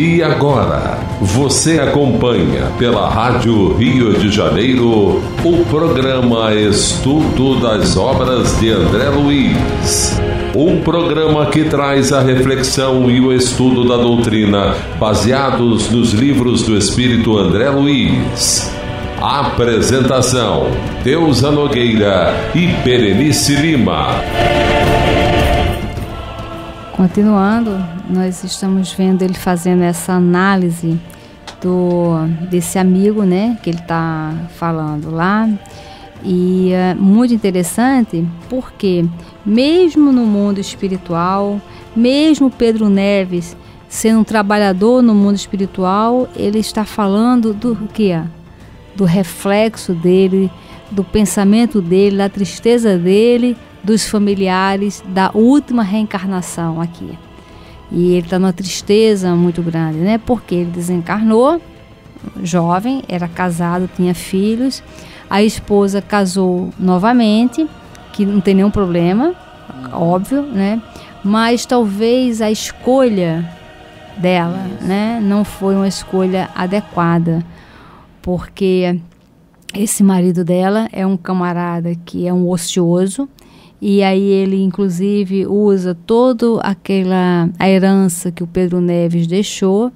E agora, você acompanha pela Rádio Rio de Janeiro o programa Estudo das Obras de André Luiz. Um programa que traz a reflexão e o estudo da doutrina baseados nos livros do Espírito André Luiz. Apresentação: Deusa Nogueira e Berenice Lima. Continuando nós estamos vendo ele fazendo essa análise do desse amigo, né, que ele está falando lá. E é muito interessante porque mesmo no mundo espiritual, mesmo Pedro Neves sendo um trabalhador no mundo espiritual, ele está falando do que do reflexo dele, do pensamento dele, da tristeza dele, dos familiares, da última reencarnação aqui. E ele está numa tristeza muito grande, né? Porque ele desencarnou, jovem, era casado, tinha filhos. A esposa casou novamente, que não tem nenhum problema, óbvio, né? Mas talvez a escolha dela, Isso. né, não foi uma escolha adequada, porque esse marido dela é um camarada que é um ocioso, e aí ele inclusive usa toda aquela a herança que o Pedro Neves deixou,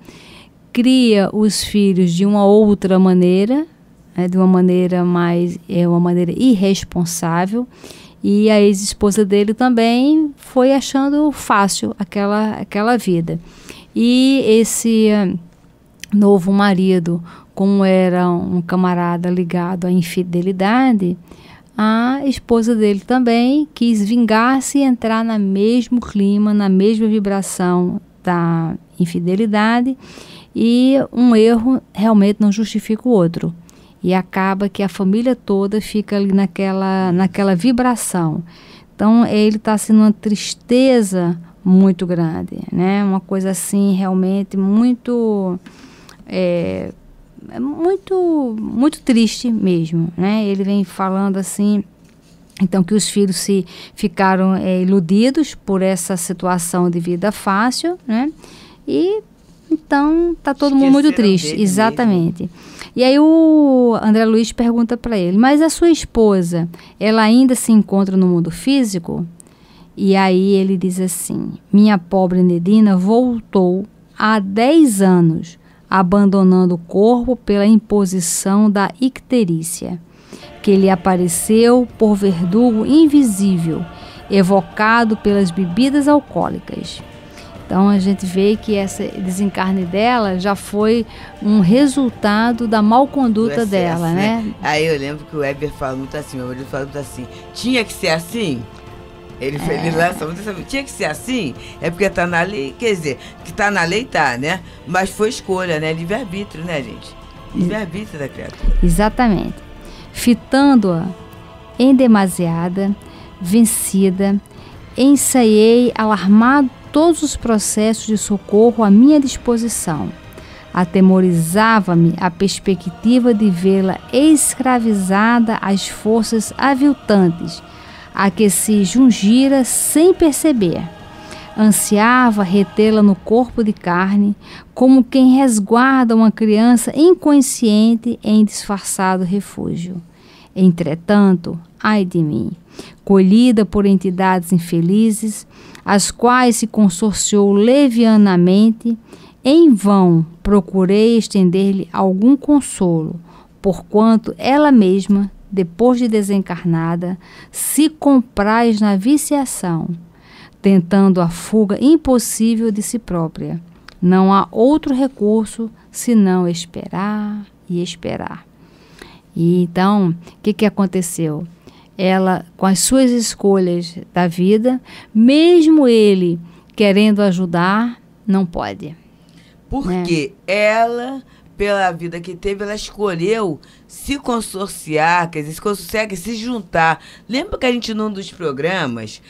cria os filhos de uma outra maneira, né, de uma maneira mais é uma maneira irresponsável. E a ex-esposa dele também foi achando fácil aquela aquela vida. E esse eh, novo marido, como era um camarada ligado à infidelidade, a esposa dele também quis vingar-se e entrar no mesmo clima, na mesma vibração da infidelidade e um erro realmente não justifica o outro. E acaba que a família toda fica ali naquela, naquela vibração. Então ele está sendo uma tristeza muito grande, né? Uma coisa assim realmente muito é, é muito, muito triste mesmo, né? Ele vem falando assim, então que os filhos se ficaram é, iludidos por essa situação de vida fácil, né? E então tá todo Esqueceram mundo muito triste, exatamente. Mesmo. E aí o André Luiz pergunta para ele: "Mas a sua esposa, ela ainda se encontra no mundo físico?" E aí ele diz assim: "Minha pobre Nedina voltou há 10 anos, abandonando o corpo pela imposição da icterícia, que lhe apareceu por verdugo invisível, evocado pelas bebidas alcoólicas. Então a gente vê que esse desencarne dela já foi um resultado da mal conduta excesso, dela, né? né? Aí eu lembro que o Weber falou muito assim, meu marido falou muito assim, tinha que ser assim? Ele, é. ele lança música. Tinha que ser assim? É porque tá na lei. Quer dizer, que tá na lei, tá, né? Mas foi escolha, né? Livre-arbítrio, né, gente? Livre-arbítrio da criatura. Exatamente. Fitando-a em demasiada, vencida, ensaiei alarmado todos os processos de socorro à minha disposição. Atemorizava-me a perspectiva de vê-la escravizada às forças aviltantes a que se jungira sem perceber. Ansiava retê-la no corpo de carne, como quem resguarda uma criança inconsciente em disfarçado refúgio. Entretanto, ai de mim, colhida por entidades infelizes, as quais se consorciou levianamente, em vão procurei estender-lhe algum consolo, porquanto ela mesma depois de desencarnada, se compraz na viciação, tentando a fuga impossível de si própria. Não há outro recurso senão esperar e esperar. E então, o que, que aconteceu? Ela, com as suas escolhas da vida, mesmo ele querendo ajudar, não pode. Porque né? ela pela vida que teve, ela escolheu se consorciar, quer dizer, se consegue, se juntar. Lembra que a gente, num dos programas,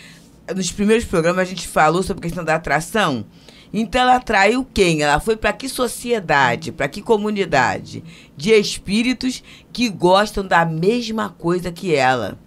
nos primeiros programas, a gente falou sobre a questão da atração? Então ela atraiu quem? Ela foi para que sociedade, para que comunidade? De espíritos que gostam da mesma coisa que ela.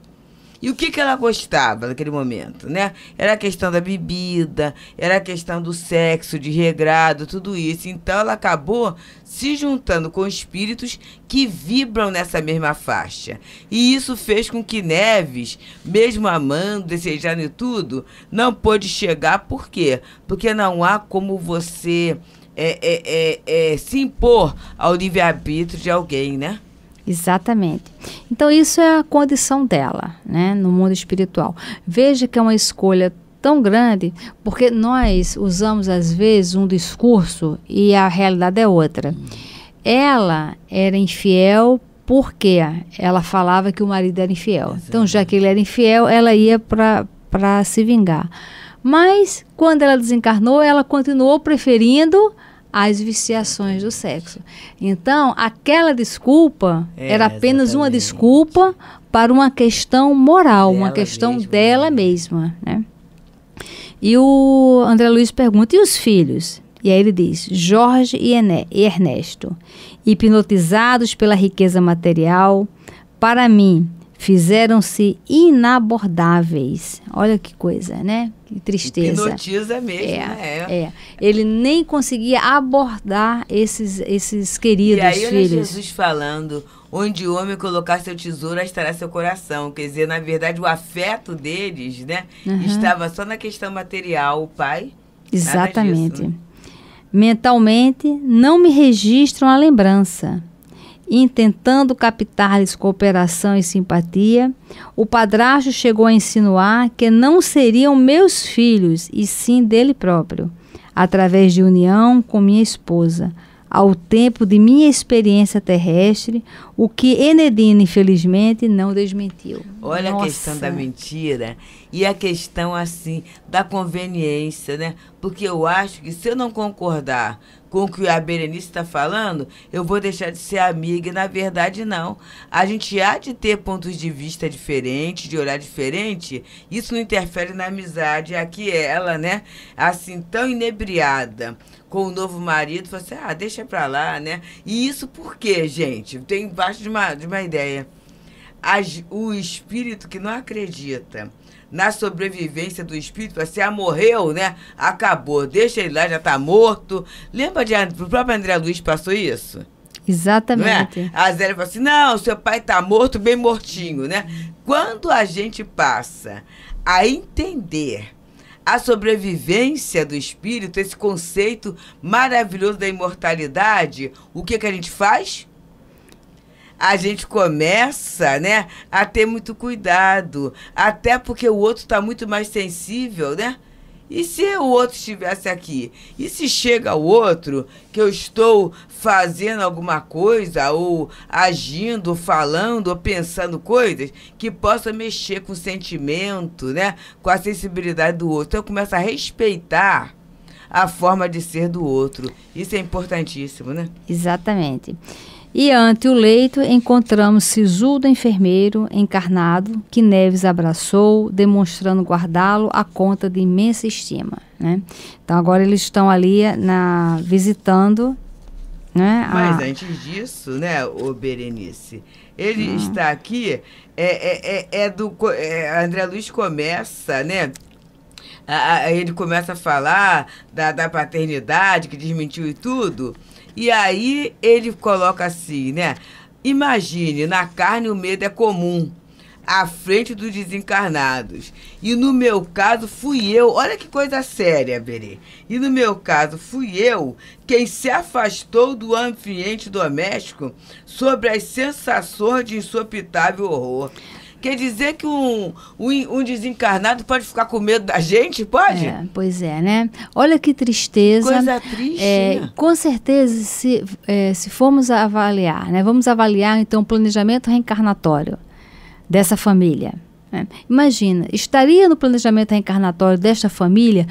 E o que, que ela gostava naquele momento, né? Era a questão da bebida, era a questão do sexo, de regrado, tudo isso. Então ela acabou se juntando com espíritos que vibram nessa mesma faixa. E isso fez com que Neves, mesmo amando, desejando e tudo, não pôde chegar. Por quê? Porque não há como você é, é, é, é se impor ao livre-arbítrio de alguém, né? Exatamente. Então isso é a condição dela, né, no mundo espiritual. Veja que é uma escolha tão grande, porque nós usamos às vezes um discurso e a realidade é outra. Ela era infiel porque ela falava que o marido era infiel. Então, já que ele era infiel, ela ia para se vingar. Mas, quando ela desencarnou, ela continuou preferindo as viciações do sexo. Então, aquela desculpa é, era apenas exatamente. uma desculpa para uma questão moral, dela uma questão dela né? mesma, né? E o André Luiz pergunta: e os filhos? E aí ele diz: Jorge e, Ené, e Ernesto, hipnotizados pela riqueza material, para mim, fizeram-se inabordáveis. Olha que coisa, né? Que tristeza. Hipnotiza mesmo, é, né? É. é. Ele nem conseguia abordar esses, esses queridos filhos. E aí filhos. olha Jesus falando, onde o homem colocar seu tesouro, estará seu coração. Quer dizer, na verdade, o afeto deles, né? Uhum. Estava só na questão material, o pai. Exatamente. Né? Mentalmente, não me registram a lembrança intentando captar-lhes cooperação e simpatia, o padrasto chegou a insinuar que não seriam meus filhos, e sim dele próprio, através de união com minha esposa, ao tempo de minha experiência terrestre, o que Enedina, infelizmente, não desmentiu. Olha Nossa. a questão da mentira e a questão, assim, da conveniência, né? Porque eu acho que se eu não concordar com o que a Berenice está falando, eu vou deixar de ser amiga. E, na verdade, não. A gente há de ter pontos de vista diferentes, de olhar diferente. Isso não interfere na amizade. Aqui ela, né? Assim, tão inebriada com o novo marido, falou assim, ah, deixa pra lá, né? E isso por quê, gente? Tem embaixo de uma, de uma ideia. As, o espírito que não acredita na sobrevivência do espírito, assim, ah, morreu, né? Acabou, deixa ele lá, já tá morto. Lembra de o próprio André Luiz passou isso? Exatamente. É? A Zélia falou assim: não, seu pai tá morto, bem mortinho, né? Quando a gente passa a entender a sobrevivência do espírito, esse conceito maravilhoso da imortalidade, o que, que a gente faz? a gente começa, né, a ter muito cuidado, até porque o outro está muito mais sensível, né, e se o outro estivesse aqui? E se chega o outro que eu estou fazendo alguma coisa, ou agindo, falando, ou pensando coisas que possa mexer com o sentimento, né? com a sensibilidade do outro? Então eu começo a respeitar a forma de ser do outro. Isso é importantíssimo, né? Exatamente. E ante o leito encontramos sisudo enfermeiro encarnado que Neves abraçou, demonstrando guardá-lo à conta de imensa estima. Né? Então agora eles estão ali na, visitando. Né, Mas antes disso, né, o Berenice, ele hum. está aqui, é, é, é, é do é, André Luiz começa, né? A, a, ele começa a falar da, da paternidade que desmentiu e tudo. E aí ele coloca assim, né? Imagine, na carne o medo é comum, à frente dos desencarnados. E no meu caso fui eu, olha que coisa séria, Berê. E no meu caso fui eu quem se afastou do ambiente doméstico sobre as sensações de insopitável horror. Quer dizer que um, um, um, desencarnado pode ficar com medo da gente? Pode? É, pois é, né? Olha que tristeza. Coisa triste. É, né? Com certeza, se, é, se formos avaliar, né? Vamos avaliar, então, o planejamento reencarnatório dessa família. Né? Imagina, estaria no planejamento reencarnatório desta família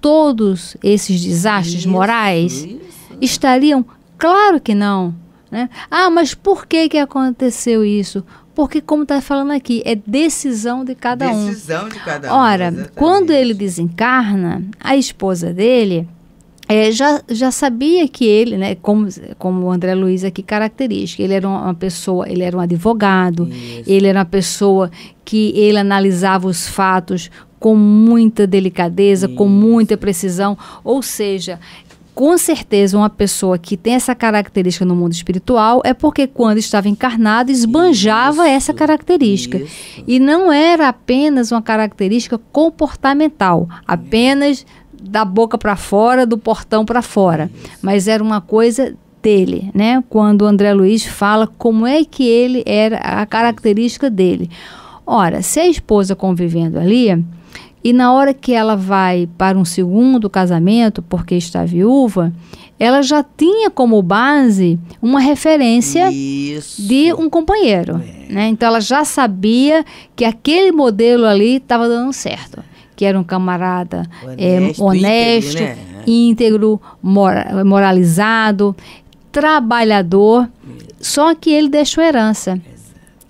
todos esses desastres isso, morais? Isso. Estariam? Claro que não. Né? Ah, mas por que, que aconteceu isso? Porque, como está falando aqui, é decisão de cada decisão um. Decisão de cada um. Ora, exatamente. quando ele desencarna, a esposa dele. É, já, já sabia que ele, né, como, como o André Luiz aqui caracteriza, ele era uma pessoa, ele era um advogado, Isso. ele era uma pessoa que ele analisava os fatos com muita delicadeza, Isso. com muita precisão, ou seja, com certeza uma pessoa que tem essa característica no mundo espiritual é porque quando estava encarnado esbanjava isso, essa característica. Isso. E não era apenas uma característica comportamental, apenas da boca para fora, do portão para fora, isso. mas era uma coisa dele, né? Quando o André Luiz fala como é que ele era a característica dele. Ora, se a esposa convivendo ali, e na hora que ela vai para um segundo casamento, porque está viúva, ela já tinha como base uma referência Isso. de um companheiro. É. Né? Então ela já sabia que aquele modelo ali estava dando certo. Que era um camarada é, honesto, é, honesto íntegro, né? íntegro mora, moralizado, trabalhador. Isso. Só que ele deixou herança.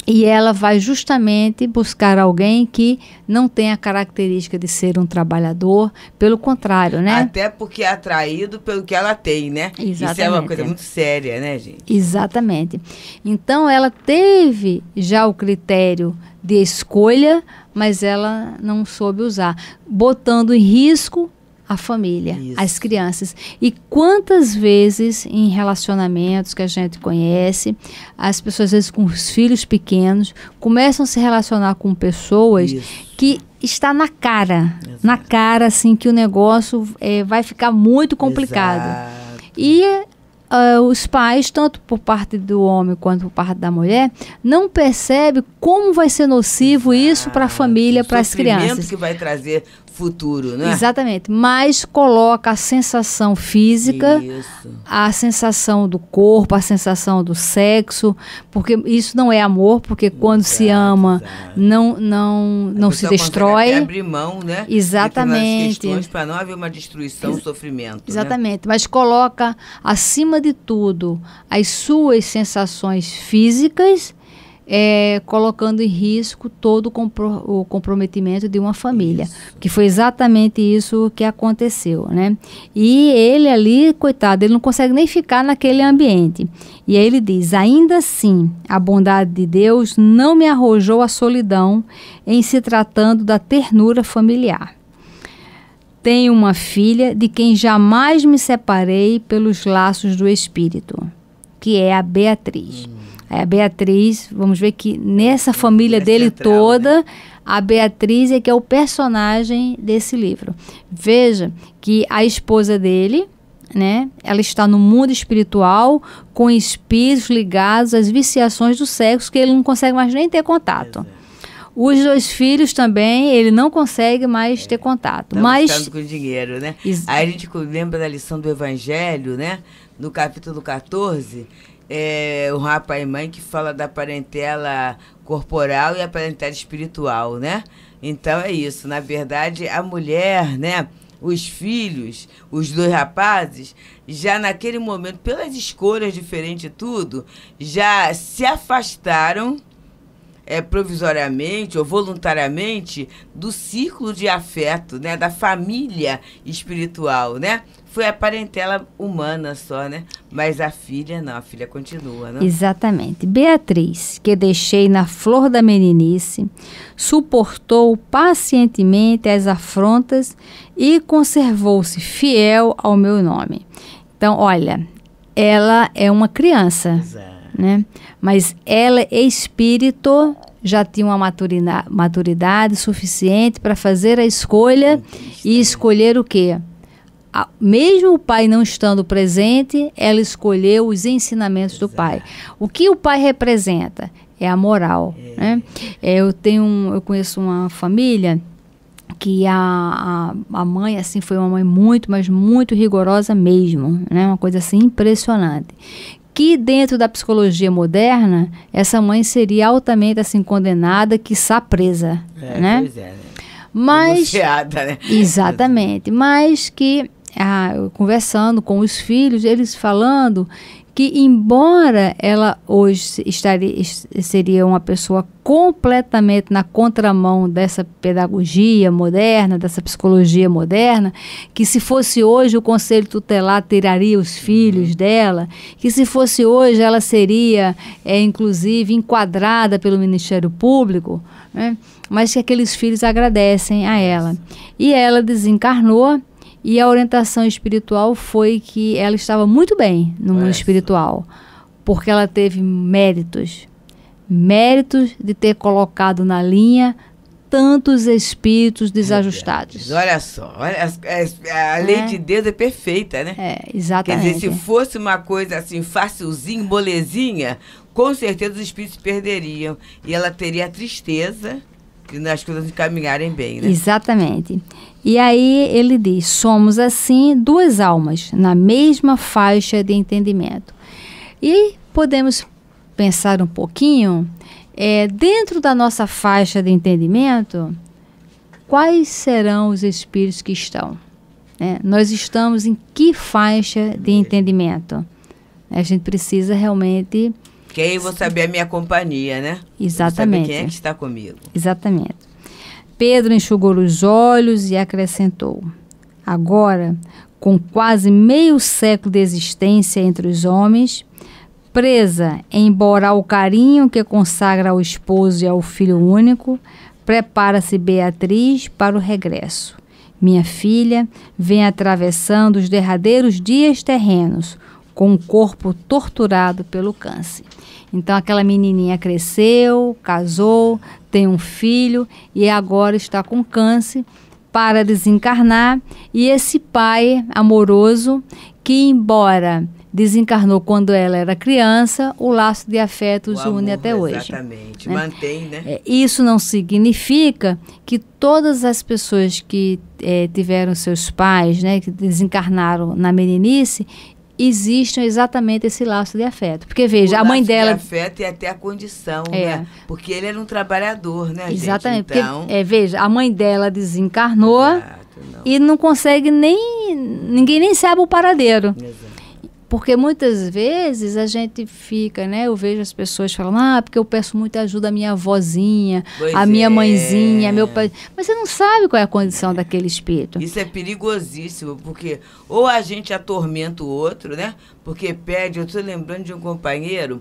E ela vai justamente buscar alguém que não tem a característica de ser um trabalhador, pelo contrário, né? Até porque é atraído pelo que ela tem, né? Exatamente. Isso é uma coisa muito séria, né, gente? Exatamente. Então ela teve já o critério de escolha, mas ela não soube usar, botando em risco a família, Isso. as crianças. E quantas vezes em relacionamentos que a gente conhece, as pessoas, às vezes, com os filhos pequenos, começam a se relacionar com pessoas Isso. que está na cara, Exato. na cara, assim, que o negócio é, vai ficar muito complicado. Exato. E uh, os pais, tanto por parte do homem quanto por parte da mulher, não percebe como vai ser nocivo isso para a família, para as crianças. que vai trazer futuro, né? Exatamente. Mas coloca a sensação física, isso. a sensação do corpo, a sensação do sexo, porque isso não é amor, porque exato, quando se ama não não a não se destrói. Abre mão, né? Exatamente. Para não haver uma destruição, Ex sofrimento. Né? Exatamente. Né? Mas coloca acima de tudo, as suas sensações físicas, é, colocando em risco todo o, compro o comprometimento de uma família. Isso. Que foi exatamente isso que aconteceu, né? E ele ali, coitado, ele não consegue nem ficar naquele ambiente. E aí ele diz: ainda assim, a bondade de Deus não me arrojou a solidão em se tratando da ternura familiar. Tenho uma filha de quem jamais me separei pelos laços do espírito, que é a Beatriz. É a Beatriz, vamos ver que nessa hum, família é dele central, toda, né? a Beatriz é que é o personagem desse livro. Veja que a esposa dele, né? Ela está no mundo espiritual com espíritos ligados às viciações do sexo que ele não consegue mais nem ter contato. Exato. Os dois filhos também, ele não consegue mais é, ter contato. Tá mas com dinheiro, né? Ex Aí a gente lembra da lição do Evangelho, né? No capítulo 14, é, o rapaz e mãe que fala da parentela corporal e a parentela espiritual, né? Então é isso. Na verdade, a mulher, né? os filhos, os dois rapazes, já naquele momento, pelas escolhas diferentes e tudo, já se afastaram é, provisoriamente ou voluntariamente do círculo de afeto, né, da família espiritual, né? Foi a parentela humana só, né? Mas a filha não, a filha continua, né? Exatamente. Beatriz, que deixei na flor da meninice, suportou pacientemente as afrontas e conservou-se fiel ao meu nome. Então, olha, ela é uma criança. Exato né? Mas ela, espírito, já tinha uma maturidade, maturidade suficiente para fazer a escolha e escolher o quê? A, mesmo o pai não estando presente, ela escolheu os ensinamentos Exato. do pai. O que o pai representa? É a moral, é. né? É, eu tenho, um, eu conheço uma família que a, a, a, mãe assim foi uma mãe muito, mas muito rigorosa mesmo, né? Uma coisa assim impressionante que dentro da psicologia moderna, essa mãe seria altamente assim condenada, está presa, é, né? Pois é, né? Mas né? Exatamente, mas que ah, conversando com os filhos, eles falando que embora ela hoje estaria, seria uma pessoa completamente na contramão dessa pedagogia moderna, dessa psicologia moderna, que se fosse hoje o conselho tutelar tiraria os filhos dela, que se fosse hoje ela seria, é, inclusive, enquadrada pelo Ministério Público, né? mas que aqueles filhos agradecem a ela. E ela desencarnou e a orientação espiritual foi que ela estava muito bem no mundo Essa. espiritual, porque ela teve méritos. Méritos de ter colocado na linha tantos espíritos desajustados. Olha só, olha, é, é, é, a, lei é. de Deus é perfeita, né? É, exatamente. Quer dizer, se fosse uma coisa assim, facilzinha, molezinha, com certeza os espíritos perderiam. E ela teria a tristeza né, as coisas caminharem bem, né? Exatamente. E aí ele diz: somos assim duas almas na mesma faixa de entendimento. E podemos pensar um pouquinho é, dentro da nossa faixa de entendimento, quais serão os espíritos que estão? É, nós estamos em que faixa de entendimento? A gente precisa realmente quem vou saber a minha companhia, né? Exatamente. saber quem é que está comigo. Exatamente. Pedro enxugou os olhos e acrescentou: Agora, com quase meio século de existência entre os homens, presa, embora ao carinho que consagra ao esposo e ao filho único, prepara-se Beatriz para o regresso. Minha filha vem atravessando os derradeiros dias terrenos, com o corpo torturado pelo câncer. Então aquela menininha cresceu, casou, tem um filho e agora está com câncer para desencarnar e esse pai amoroso que embora desencarnou quando ela era criança, o laço de afeto os une até hoje. Exatamente, né? mantém, né? É, isso não significa que todas as pessoas que é, tiveram seus pais, né, que desencarnaram na meninice, existam exatamente esse laço de afeto. Porque veja, o a mãe dela. De afeto e é até a condição, é. né? Porque ele era um trabalhador, né? Exatamente. Gente? Então... Porque, é, veja, a mãe dela desencarnou Exato, não. e não consegue nem. ninguém nem sabe o paradeiro. Exato. Porque muitas vezes a gente fica, né? Eu vejo as pessoas falando, ah, porque eu peço muita ajuda à minha avózinha, pois à minha é. mãezinha, meu pai. Mas você não sabe qual é a condição daquele espírito. Isso é perigosíssimo, porque ou a gente atormenta o outro, né? Porque pede. Eu estou lembrando de um companheiro.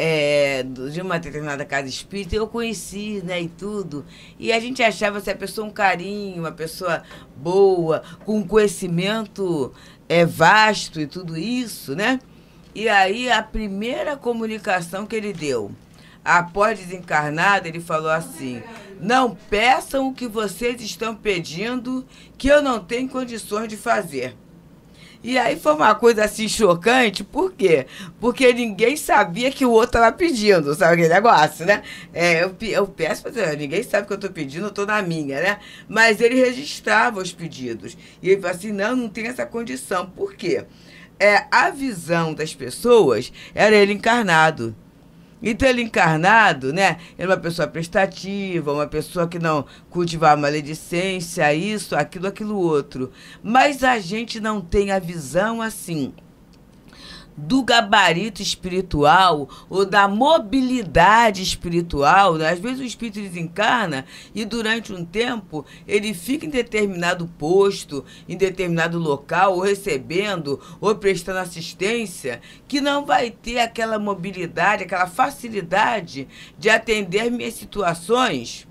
É, de uma determinada casa espírita, eu conheci, né, e tudo. E a gente achava essa a pessoa um carinho, uma pessoa boa, com conhecimento é vasto e tudo isso, né? E aí a primeira comunicação que ele deu, após desencarnado, ele falou assim: "Não peçam o que vocês estão pedindo, que eu não tenho condições de fazer." E aí foi uma coisa assim chocante, por quê? Porque ninguém sabia que o outro estava pedindo, sabe aquele negócio, né? É, eu, eu peço para ninguém sabe o que eu estou pedindo, eu estou na minha, né? Mas ele registrava os pedidos. E ele falou assim: não, não tem essa condição. Por quê? É, a visão das pessoas era ele encarnado. Então ele encarnado, né? Ele é uma pessoa prestativa, uma pessoa que não cultiva a maledicência, isso, aquilo, aquilo outro. Mas a gente não tem a visão assim do gabarito espiritual ou da mobilidade espiritual. Né? Às vezes o espírito desencarna e durante um tempo ele fica em determinado posto, em determinado local, ou recebendo, ou prestando assistência, que não vai ter aquela mobilidade, aquela facilidade de atender minhas situações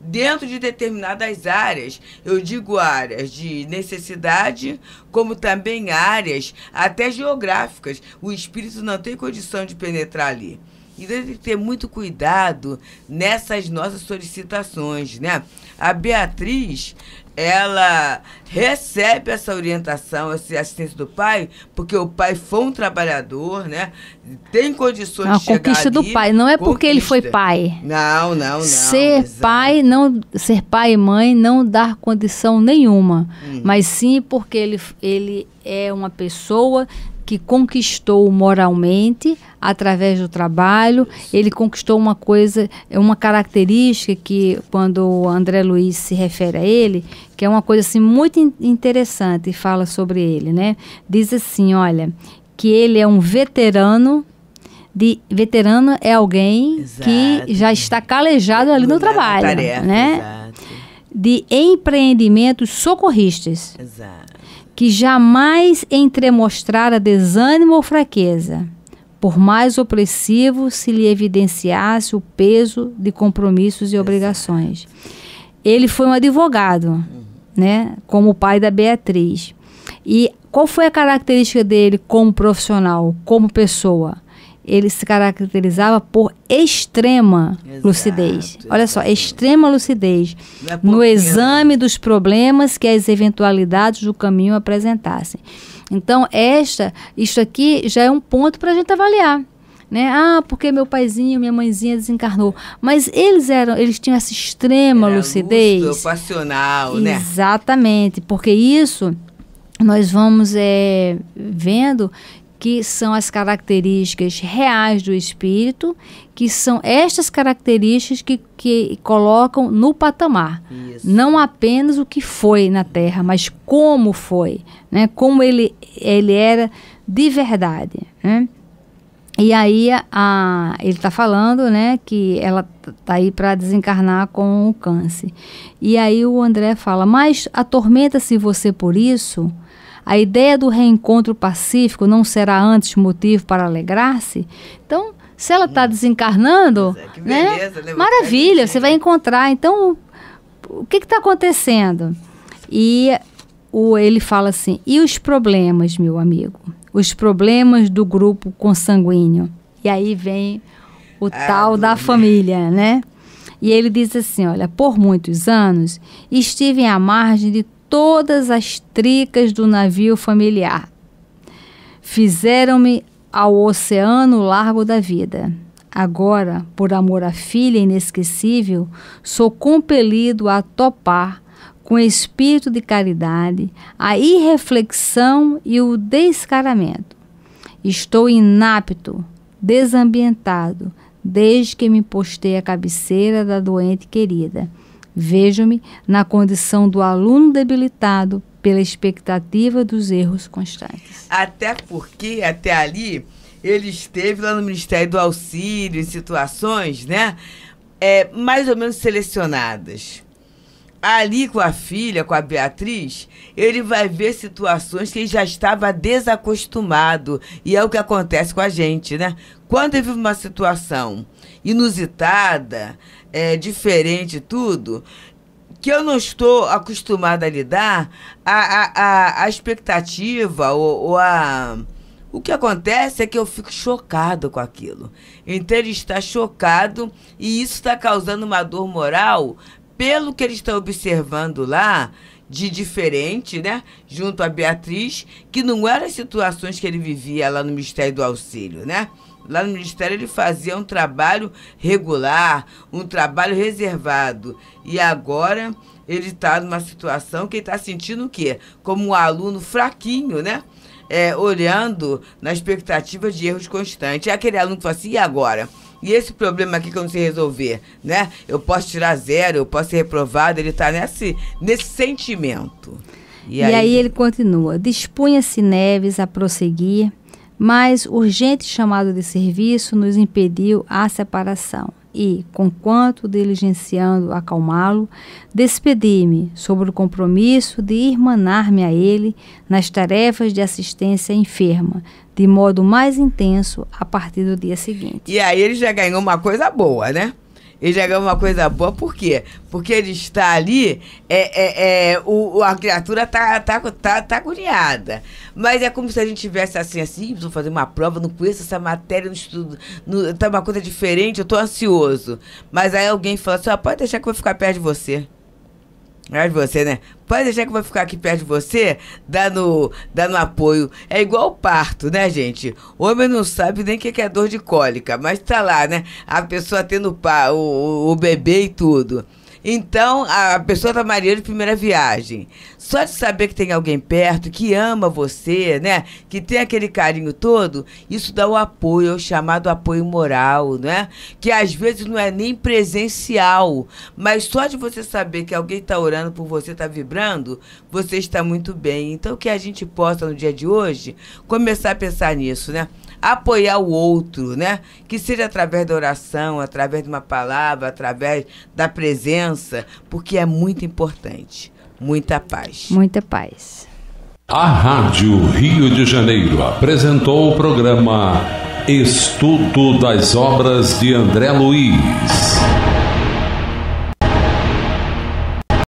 dentro de determinadas áreas. Eu digo áreas de necessidade, como também áreas até geográficas. O espírito não tem condição de penetrar ali e deve ter muito cuidado nessas nossas solicitações, né? A Beatriz, ela recebe essa orientação, essa assistência do pai, porque o pai foi um trabalhador, né? Tem condições de chegar A conquista do pai, não é conquista. porque ele foi pai. Não, não, não. Ser exatamente. pai, não ser pai e mãe não dá condição nenhuma, hum. mas sim porque ele ele é uma pessoa que conquistou moralmente através do trabalho. Ele conquistou uma coisa, uma característica que quando o André Luiz se refere a ele, que é uma coisa assim muito in interessante, fala sobre ele, né? Diz assim, olha, que ele é um veterano de veterano é alguém Exato. que já está calejado ali no trabalho, tarefa, né? Exato. De empreendimentos socorristas. Exato que jamais entremostrara desânimo ou fraqueza, por mais opressivo se lhe evidenciasse o peso de compromissos e obrigações. Ele foi um advogado, uhum. né, como o pai da Beatriz. E qual foi a característica dele como profissional, como pessoa? ele se caracterizava por extrema exato, lucidez. Exato. Olha só, extrema lucidez é no exame dos problemas que as eventualidades do caminho apresentassem. Então, esta, isso aqui já é um ponto para a gente avaliar. Né? Ah, porque meu paizinho, minha mãezinha desencarnou. Mas eles eram, eles tinham essa extrema lucidez. Lúcido, passional, né? Exatamente, porque isso nós vamos é, vendo que são as características reais do espírito, que são estas características que, que colocam no patamar. Isso. Não apenas o que foi na Terra, mas como foi, né? como ele, ele era de verdade. Né? E aí a, ele está falando né, que ela está aí para desencarnar com o câncer. E aí o André fala, mas atormenta-se você por isso? A ideia do reencontro pacífico não será antes motivo para alegrar-se? Então, se ela está hum. desencarnando, é, né? né? maravilha, você vai né? encontrar. Então, o que está acontecendo? E o, ele fala assim: e os problemas, meu amigo? Os problemas do grupo consanguíneo. E aí vem o ah, tal da família, né? E ele diz assim: olha, por muitos anos estive à margem de todas as tricas do navio familiar. Fizeram-me ao oceano largo da vida. Agora, por amor à filha inesquecível, sou compelido a topar com espírito de caridade a irreflexão e o descaramento. Estou inapto, desambientado, desde que me postei à cabeceira da doente querida Vejo-me na condição do aluno debilitado pela expectativa dos erros constantes. Até porque, até ali, ele esteve lá no Ministério do Auxílio, em situações, né? É, mais ou menos selecionadas. Ali com a filha, com a Beatriz, ele vai ver situações que ele já estava desacostumado. E é o que acontece com a gente, né? Quando ele vive uma situação inusitada, é, diferente tudo, que eu não estou acostumada a lidar, a, a, a, expectativa ou, ou a... O que acontece é que eu fico chocado com aquilo. Então ele está chocado e isso está causando uma dor moral pelo que ele está observando lá de diferente, né? Junto a Beatriz, que não eram as situações que ele vivia lá no Mistério do Auxílio, né? Lá no Ministério ele fazia um trabalho regular, um trabalho reservado. E agora ele está numa situação que ele está sentindo o quê? Como um aluno fraquinho, né? É, olhando na expectativa de erros constantes. É aquele aluno que fala assim, e agora? E esse problema aqui que eu não sei resolver, né? Eu posso tirar zero, eu posso ser reprovado, ele está nesse, nesse sentimento. E, e aí, aí ele continua, dispunha-se Neves a prosseguir mas urgente chamado de serviço nos impediu a separação. E, conquanto diligenciando acalmá-lo, despedi-me sobre o compromisso de irmanar-me a ele nas tarefas de assistência enferma, de modo mais intenso a partir do dia seguinte. E aí ele já ganhou uma coisa boa, né? Ele já ganha uma coisa boa, por quê? Porque ele está ali, é, é, é, o, a criatura tá, tá, tá, tá agoniada. Mas é como se a gente tivesse assim, assim, preciso fazer uma prova, não conheço essa matéria, não estudo, está tá uma coisa diferente, eu tô ansioso. Mas aí alguém fala assim, ah, pode deixar que eu vou ficar perto de você. Mas é você, né? Pode deixar que eu vou ficar aqui perto de você, dando, dando apoio. É igual o parto, né, gente? O homem não sabe nem o que é dor de cólica, mas tá lá, né? A pessoa tendo o, o, o bebê e tudo. Então, a pessoa está marinheira de primeira viagem. Só de saber que tem alguém perto, que ama você, né? Que tem aquele carinho todo, isso dá o apoio, é o chamado apoio moral, né? Que às vezes não é nem presencial, mas só de você saber que alguém está orando por você, está vibrando, você está muito bem. Então, que a gente possa, no dia de hoje, começar a pensar nisso, né? apoiar o outro, né? Que seja através da oração, através de uma palavra, através da presença, porque é muito importante. Muita paz. Muita paz. A Rádio Rio de Janeiro apresentou o programa Estudo das Obras de André Luiz.